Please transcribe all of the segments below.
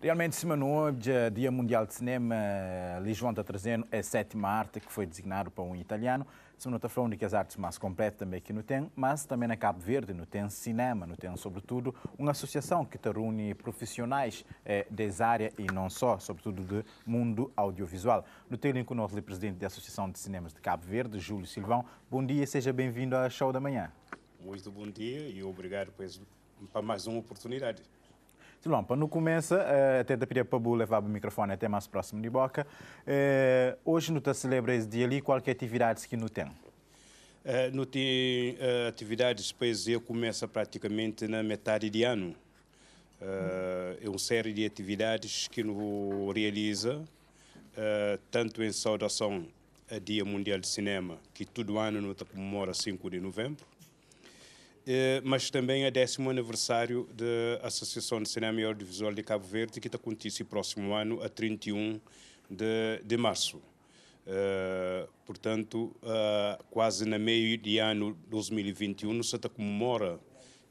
Realmente, semana hoje, Dia Mundial de Cinema, eh, Lisboa está trazendo a sétima arte que foi designada para um italiano. Semana foi a única das artes mais completa também que não tem, mas também na Cabo Verde não tem cinema, não tem, sobretudo, uma associação que te reúne profissionais eh, das áreas e não só, sobretudo do mundo audiovisual. No tem conosco o presidente da Associação de Cinemas de Cabo Verde, Júlio Silvão. Bom dia, seja bem-vindo ao Show da Manhã. Muito bom dia e obrigado para mais uma oportunidade. Silompa, no começo, até eh, para Pira Pabu levar o microfone até mais próximo de boca. Eh, hoje não está celebra esse dia ali, qual é a atividade que não tem? Uh, não tem uh, atividades, pois eu começo praticamente na metade de ano. Uh, é uma série de atividades que não realiza, tanto em saudação ao Dia Mundial de Cinema, que todo ano nos comemora 5 de novembro, eh, mas também é décimo aniversário da Associação de Cinema e Audiovisual de Cabo Verde, que está acontece próximo ano, a 31 de, de março. Uh, portanto, uh, quase na meio de ano 2021, se comemora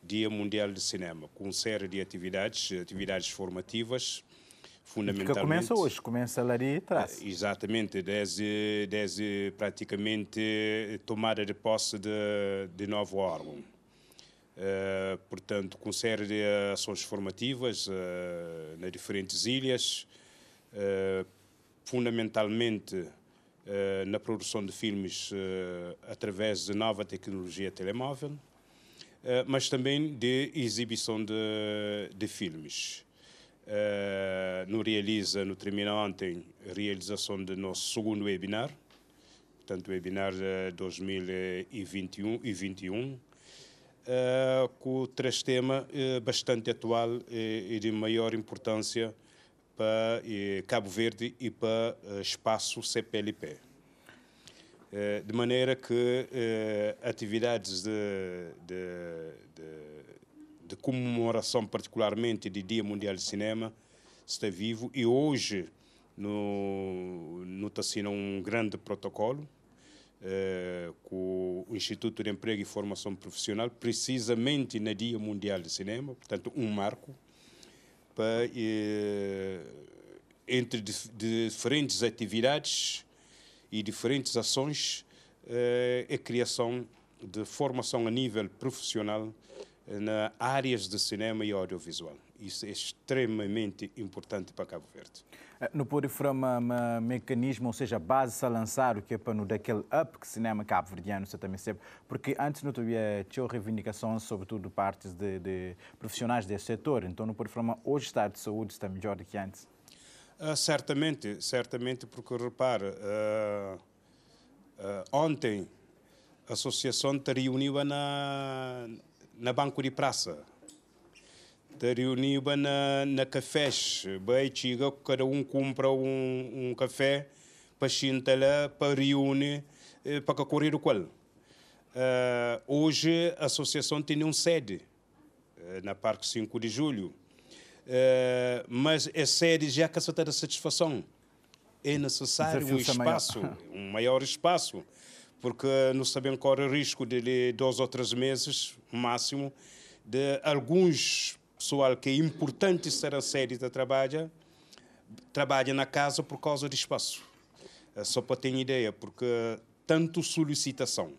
Dia Mundial de Cinema, com série de atividades, atividades formativas, fundamentalmente... Que começa hoje, começa lá e Uh, exatamente, desde, desde praticamente tomada de posse de, de novo órgão. Eh, portanto, com série de ações formativas uh, nas diferentes ilhas, uh, fundamentalmente na produção de filmes através de nova tecnologia telemóvel, mas também de exibição de, de filmes. no Realiza, no termina ontem, a realização do nosso segundo webinar, portanto, webinar de 2021 e 21 uh, com três temas uh, eh, bastante atual e, e, de maior importância para eh, Cabo Verde e para espaço CPLP. de maneira que atividades de, de, de, de, comemoração, particularmente de Dia Mundial de Cinema, está vivo e hoje nota-se um grande protocolo eh, com o Instituto de Emprego e Formação Profissional, precisamente na Dia Mundial de Cinema, portanto, um marco, para, eh, entre dif diferentes atividades e diferentes ações, eh, a criação de formação a nível profissional eh, na áreas de cinema e audiovisual. Isso é extremamente importante para Cabo Verde. Eh, no pode formar um mecanismo, ou seja, base lançar o que é para no daquele up que cinema cabo-verdiano você também sabe, porque antes não havia reivindicações, sobretudo partes de, de profissionais desse setor, então no pode forma hoje o estado de saúde está melhor do que antes. Uh, certamente, certamente, porque repare, uh, uh, ontem a associação te reuniu na, na Banco de Praça, te reunir na, na cafés. Bem, chega, cada um compra um, um café para sentar lá, para reunir, para correr o qual. Uh, hoje a associação tem um sede uh, na Parque 5 de Julho, uh, mas é sede já que está da satisfação. É necessário um espaço, maior. um maior espaço, porque não sabemos é o risco de, de dois ou três meses, máximo, de alguns pessoal que é importante ser a série da trabalha, trabalha na casa por causa de espaço. É, só para ter ideia, porque tanto solicitação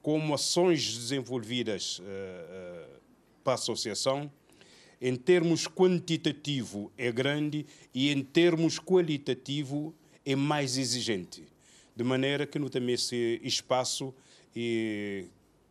como ações desenvolvidas uh, uh, para a associação, em termos quantitativo é grande e em termos qualitativo é mais exigente. De maneira que não tem esse espaço e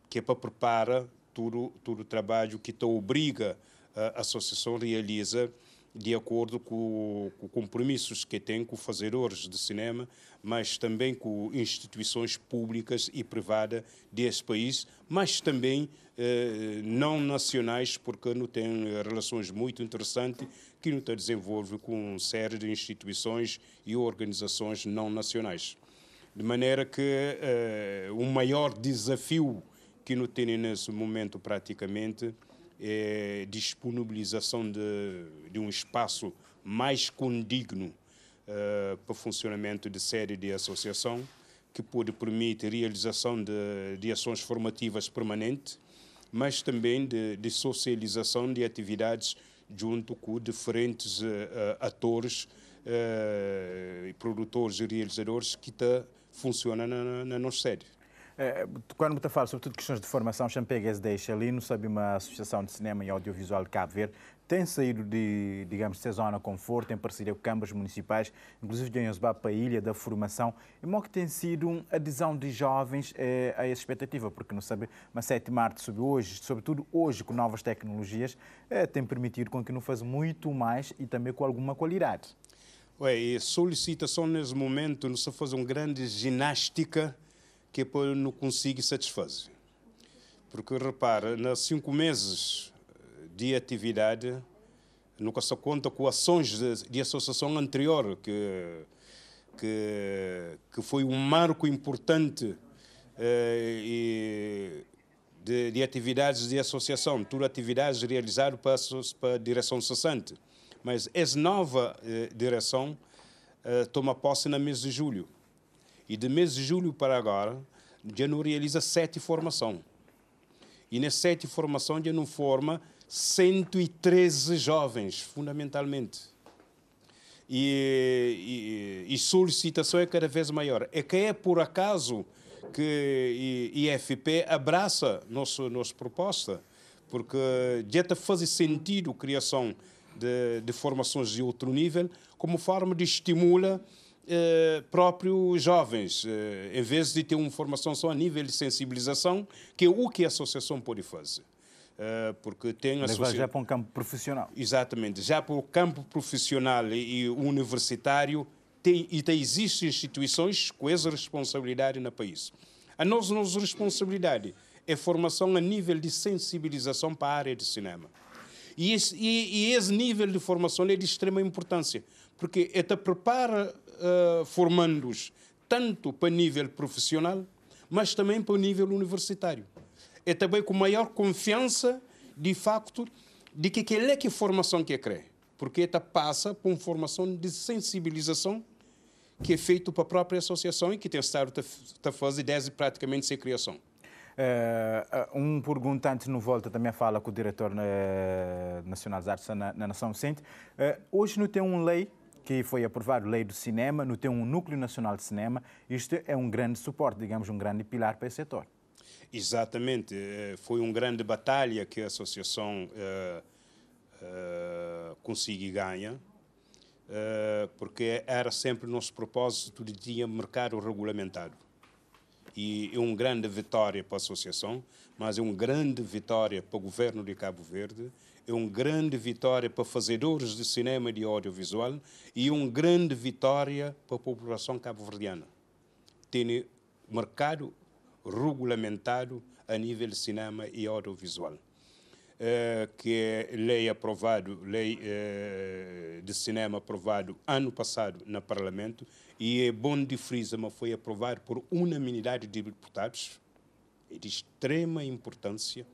que é para preparar todo, todo o trabalho que te obriga a a Associação realiza de acordo com, com compromissos que tem com fazedores de cinema, mas também com instituições públicas e privadas deste país, mas também eh, não nacionais, porque não tem relações muito interessantes que não está desenvolve com série de instituições e organizações não nacionais. De maneira que eh, o maior desafio que não tem nesse momento praticamente é, disponibilização de, de, um espaço mais condigno eh, para o funcionamento de sede de associação, que pode permitir realização de, de ações formativas permanentes, mas também de, de, socialização de atividades junto com diferentes eh, eh atores, eh, produtores e realizadores que estão funcionando na, na, na nossa sede. É, quando muito fala, sobretudo questões de formação, Champegas deixa ali, não sabe, uma associação de cinema e audiovisual de Cabo Verde, tem saído de, digamos, de zona de conforto, em parceria com câmaras municipais, inclusive de Anhosbá para a Ilha da Formação. E mal que tem sido uma adesão de jovens eh, a essa expectativa, porque não sabe, uma 7 de março sobre hoje, sobretudo hoje com novas tecnologias, é, tem permitido com que não faça muito mais e também com alguma qualidade. Ué, e solicitação nesse momento, não se faz uma grande ginástica que é apoio não consigo satisfazer. Porque repara, nos cinco meses eh, de atividade, nunca se conta com ações de, de associação anterior, que, que, que, foi um marco importante eh, de, de, atividades de associação, tudo atividades realizadas para, para a direção cessante. Mas essa nova eh, direção eh, toma posse na mês de julho. E de mês de julho para agora, já não realiza sete formações. E nas sete formações já não forma 113 jovens, fundamentalmente. E, e, e solicitação é cada vez maior. É que é por acaso que IFP abraça nosso nossa proposta, porque já faz sentido a criação de, de formações de outro nível como forma de estimula eh, próprios jovens, eh, em vez de ter uma formação só a nível de sensibilização, que é o que a associação pode fazer. Uh, porque tem a associ... já para um campo profissional. Exatamente, já para o campo profissional e universitário, tem, e tem, existem instituições com essa responsabilidade no país. A nossa, nossa responsabilidade é formação a nível de sensibilização para a área de cinema. E esse, e, e esse nível de formação é de extrema importância, porque é está prepara uh, eh, os tanto para nível profissional, mas também para o nível universitário. É também com maior confiança, de facto, de que aquele é que é formação que é crê. Porque esta passa por uma formação de sensibilização que é feito para a própria associação e que tem estado a fazer 10 praticamente sem criação. Eh, eh, um perguntante no volta também fala com o diretor nacional das artes na, na Nação Vicente. hoje não tem uma lei que foi aprovado a lei do cinema, no tem um núcleo nacional de cinema. Isto é um grande suporte, digamos, um grande pilar para esse setor. Exatamente. Eh, foi uma grande batalha que a associação uh, eh, uh, eh, conseguiu ganhar, uh, porque era sempre nosso propósito de ter mercado regulamentado. E é uma grande vitória para a associação, mas é uma grande vitória para o governo de Cabo Verde é uma grande vitória para fazedores de cinema e de audiovisual e uma grande vitória para a população cabo-verdiana. Tem mercado regulamentado a nível de cinema e audiovisual. Eh, que é lei aprovado, lei eh, de cinema aprovado ano passado no Parlamento e é bom de frisar mas foi aprovado por unanimidade de deputados. É de extrema importância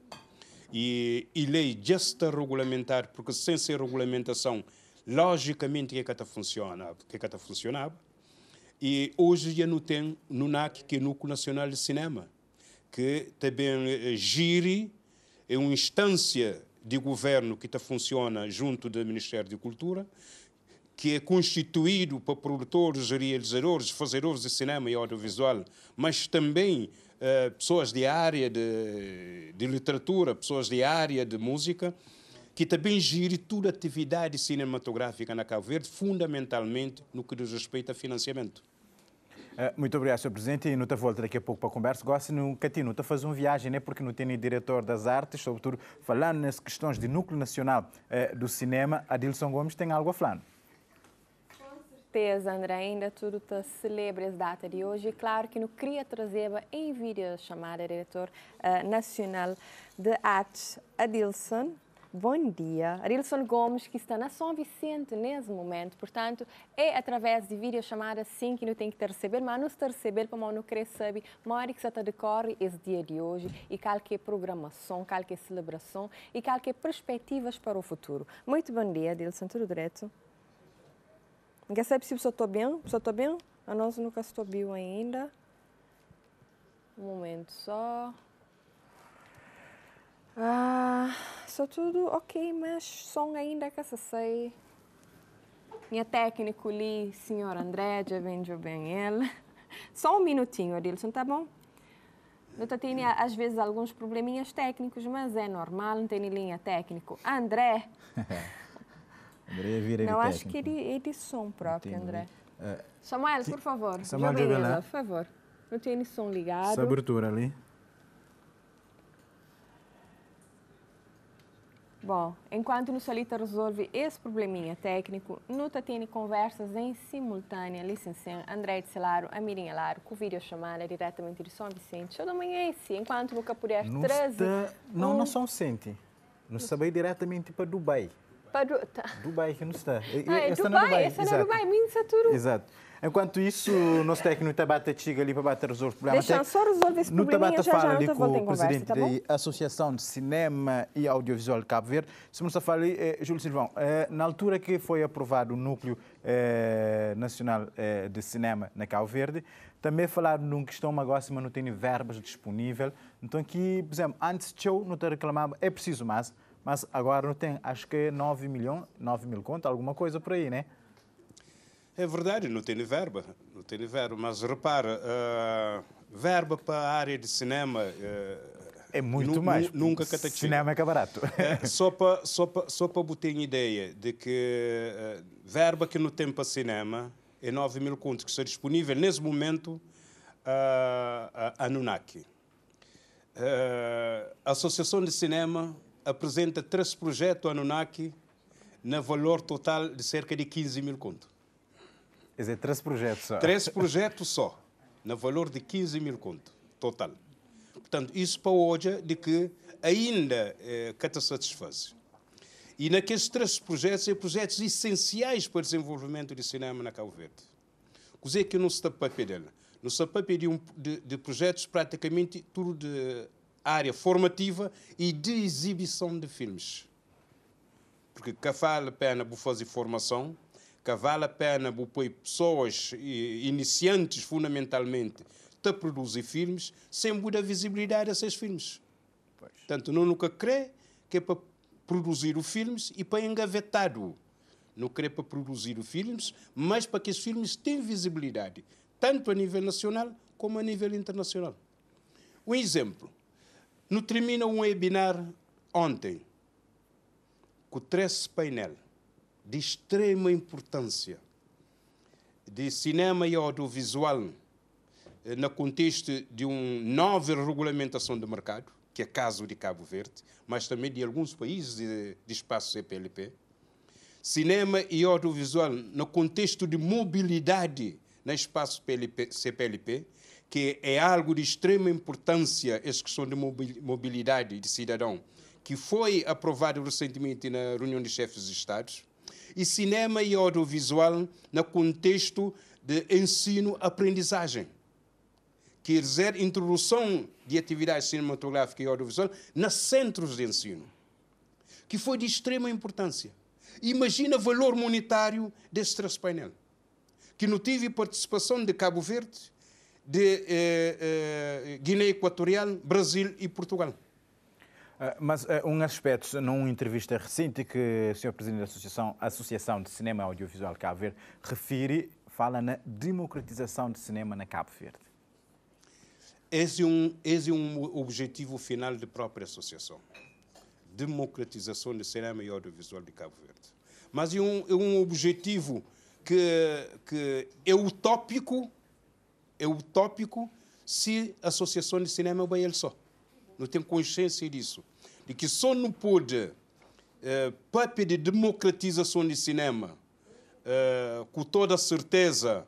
e, e lei justa regulamentar, porque sem ser regulamentação, logicamente que é que está funcionava, que é que está funcionava. E hoje já não tem no NAC, que é o Núcleo Nacional de Cinema, que também eh, gire é uma instância de governo que está funciona junto do Ministério da Cultura, que é constituído para produtores, realizadores, fazedores de cinema e audiovisual, mas também eh, pessoas de área de, de literatura, pessoas de área de música, que também gire toda a atividade cinematográfica na Cabo Verde, fundamentalmente no que diz respeito a financiamento. Eh, muito obrigado, Sr. Presidente. E não volta daqui a pouco para a conversa. Gosto no Catino, a fazer uma viagem, né? porque não tem diretor das artes, sobretudo falando nas questões de núcleo nacional eh, do cinema, Adilson Gomes tem algo a falar certeza, André, tudo te celebras data de hoje. Claro que no queria trazer em vídeo chamada diretor uh, nacional de arte, Adilson. Bom dia. Adilson Gomes, que está na São Vicente nesse momento. Portanto, é através de vídeo chamada sim que não tem que te receber, mas nos te receber para não querer saber, mora que está decorre esse dia de hoje e qualquer programação, qualquer celebração e qualquer perspectivas para o futuro. Muito bom dia, Adilson. Tudo direto? Ninguém sabe se eu estou bem, se eu estou bem. A nós nunca estou bem ainda. Um momento só. Ah, só tudo ok, mas som ainda que essa sei. Minha técnica ali, senhor André, já vendeu bem ela. Só um minutinho, Adilson, tá bom? eu tem às vezes alguns probleminhas técnicos, mas é normal, não tem linha técnico. André, André é vira Não, acho que ele, ele som próprio, Entendi. André. É. Samuel, por favor. Samuel Joganela, por favor. Eu tenho som ligado. Essa abertura ali. Bom, enquanto o Solita resolve esse probleminha técnico, Nuta tem conversas em simultânea, licenciado André de Celaro, Amirinha Laro, com videochamada diretamente de São Vicente. Eu também esse, enquanto o Capuré trazer... Não, não São Vicente. Não sabia diretamente para Dubai. Para tá tá. Dubai, que não está. Ah, é, é Dubai, não é Dubai. Essa não é Dubai, muito turu. Exato. Enquanto isso, o nosso técnico Tabata chega ali para bater resolver o problema. Deixa só resolver esse problema. Tabata já, fala já, ali com o presidente tá da Associação de Cinema e Audiovisual de Cabo Verde. Se não fala ali, eh, Júlio Silvão, eh, na altura que foi aprovado o Núcleo eh, Nacional eh, de Cinema na Cabo Verde, também falaram numa questão agora não tem verbas disponíveis. Então, aqui, por exemplo, antes de show, não ter reclamado, é preciso mais. Mas agora não tem, acho que 9 milhões, 9 mil contas alguma coisa por aí, né? É verdade, não tem verba, não tem verba, mas repara, uh, verba para a área de cinema... Uh, é muito nu, mais. nunca catatinho. Cinema é que é barato. É, só para só só botar ideia de que uh, verba que não tem para cinema é 9 mil contos que está disponível nesse momento a, a, Uh, Associação de Cinema apresenta três projetos Anunnaki na valor total de cerca de 15 mil conto. Quer dizer, três projetos só? Três projetos só, na valor de 15 mil conto total. Portanto, isso para hoje de que ainda é, eh, cata E naqueles três projetos, é projetos essenciais para o desenvolvimento do cinema na Cabo Verde. Coisa que não se está papel dela. Não se papel de, um, de, de projetos praticamente tudo de área formativa e de exibição de filmes. Porque que vale a pena fazer formação, que vale a pena pôr pessoas iniciantes, fundamentalmente, a produzir filmes, sem mudar a visibilidade a esses filmes. Pois. Portanto, não nunca crê que é para produzir os filmes e para engavetá-lo. Não crê para produzir os filmes, mas para que os filmes tenham visibilidade, tanto a nível nacional como a nível internacional. Um exemplo, no termina um webinar ontem com três painel de extrema importância de cinema e audiovisual no contexto de uma nova regulamentação do mercado, que é caso de Cabo Verde, mas também de alguns países de, de espaço CPLP. Cinema e audiovisual no contexto de mobilidade no espaço CPLP, que é algo de extrema importância essa questão de mobilidade de cidadão, que foi aprovado recentemente na reunião de chefes de Estados, e cinema e audiovisual no contexto de ensino-aprendizagem. Quer dizer, introdução de atividades cinematográficas e audiovisual nos centros de ensino, que foi de extrema importância. Imagina o valor monetário desse transpainel, que não tive participação de Cabo Verde, de eh, eh, Guiné Equatorial, Brasil e Portugal. Ah, mas ah, um aspecto, numa entrevista recente que o Sr. Presidente da Associação, Associação de Cinema Audiovisual Cabo Verde refere, fala na democratização de cinema na Cabo Verde. Esse é um, esse é um objetivo final da própria associação. Democratização de cinema e audiovisual de Cabo Verde. Mas é um, é um objetivo que, que é utópico, é utópico se a Associação de Cinema é bem ele só. Não tem consciência disso. De que só não pode eh, papel de democratização de cinema eh, com toda certeza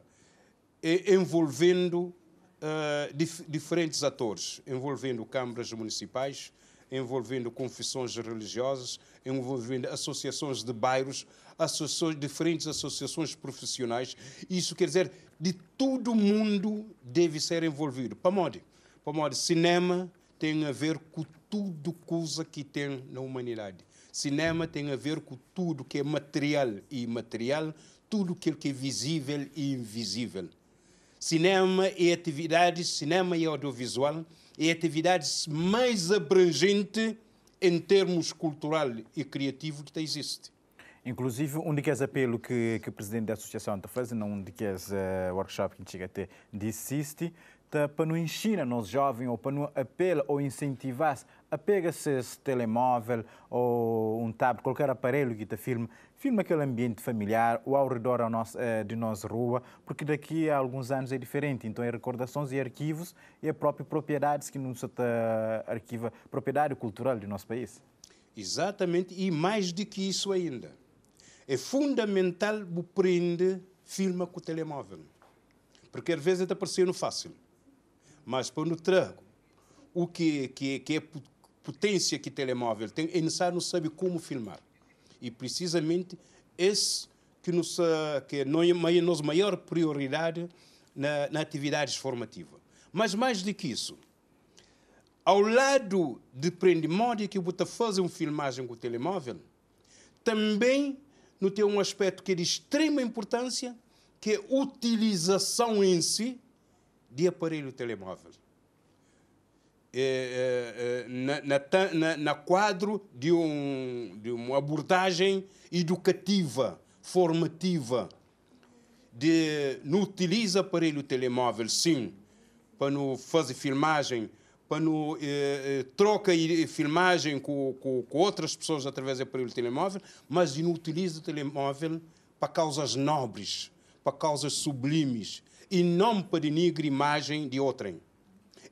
é envolvendo eh, dif diferentes atores, envolvendo câmaras municipais, envolvendo confissões religiosas, envolvendo associações de bairros, associações, diferentes associações profissionais. Isso quer dizer de todo mundo deve ser envolvido. Pamode, Pamode, cinema tem a ver com tudo coisa que tem na humanidade. Cinema tem a ver com tudo que é material e imaterial, tudo que é visível e invisível. Cinema é atividade, cinema e é audiovisual, é atividade mais abrangente em termos cultural e criativo que existe. Inclusive, um daqueles apelo que, que o presidente da associação está fazendo, um daqueles uh, eh, workshop que a gente chega ter, disse tá, para não encher a nós jovens, ou para não apelar ou incentivar a pegar se esse telemóvel ou um tablet, qualquer aparelho que te filme, filme aquele ambiente familiar ou ao redor ao nosso, eh, de nós rua, porque daqui a alguns anos é diferente. Então, é recordações e arquivos e a própria que não se arquiva, propriedade cultural do nosso país. Exatamente, e mais do que isso ainda é fundamental o prende filma com o telemóvel. Porque às vezes está parecendo fácil. Mas para no trago, o que, que, que é potência que o telemóvel tem, é necessário não saber como filmar. E precisamente esse que, nos, eh, que é a nossa maior prioridade na, na atividade formativa. Mas mais do que isso, ao lado de modo que você faz uma filmagem com o telemóvel, também no tem um aspecto que é de extrema importância, que é a utilização em si de aparelho telemóvel. É, é, é, na, na, na, quadro de, um, de uma abordagem educativa, formativa, de não utiliza aparelho telemóvel, sim, para não fazer filmagem quando eh, eh troca eh, filmagem com, com, com, outras pessoas através do aparelho de telemóvel, mas inutiliza o telemóvel para causas nobres, para causas sublimes, e não para denigre imagem de outrem.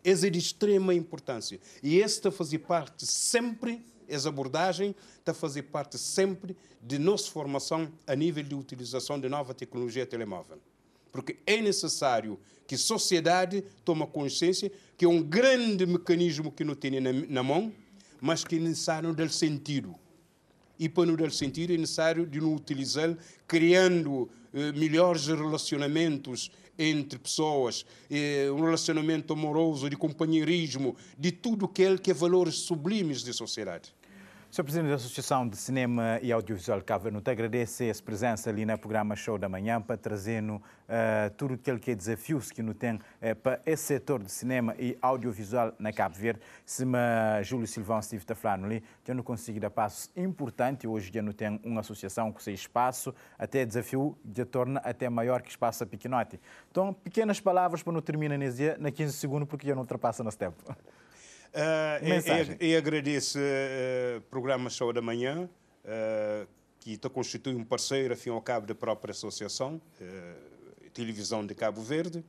Essa é de extrema importância. E esta fazia parte sempre, essa abordagem está a fazer parte sempre de nossa formação a nível de utilização de nova tecnologia telemóvel. Porque é necessário que a sociedade tome consciência que é um grande mecanismo que não tem na, na mão, mas que é necessário dar sentido. E para não dar sentido é necessário de não utilizar criando eh, melhores relacionamentos entre pessoas, eh, um relacionamento amoroso, de companheirismo, de tudo aquilo que é valores sublimes da sociedade. Sr. Presidente da Associação de Cinema e Audiovisual te agradeço a presença ali no programa Show da Manhã para trazendo uh, tudo o que é desafios que não tem uh, para esse setor de cinema e audiovisual na Cabo Verde. Se me Júlio Silvão estive a falar ali, já não conseguiu dar passos importantes. Hoje já não tem uma associação com seu espaço, até desafio já torna até maior que espaço a pequenote. Então, pequenas palavras para não terminar nesse dia, na 15 segundos, porque já não ultrapassa nosso tempo. Uh, e, e, agradeço uh, ah, programa Show da Manhã, uh, que te constitui um parceiro, afim ao cabo, da própria associação, uh, Televisão de Cabo Verde,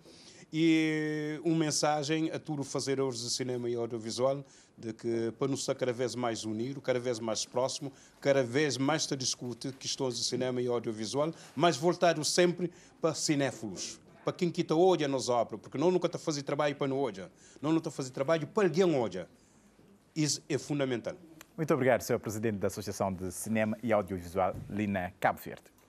e uma mensagem a tudo hoje de cinema e audiovisual, de que para nos cada vez mais unir, cada vez mais próximo, cada vez mais se discute questões de cinema e audiovisual, mas voltado sempre para cinéfilos para quem que está hoje nos obra, porque não nunca está fazer trabalho para não hoje, não está fazer trabalho para alguém hoje. Isso é fundamental. Muito obrigado, Sr. Presidente da Associação de Cinema e Audiovisual, Lina Cabo Verde.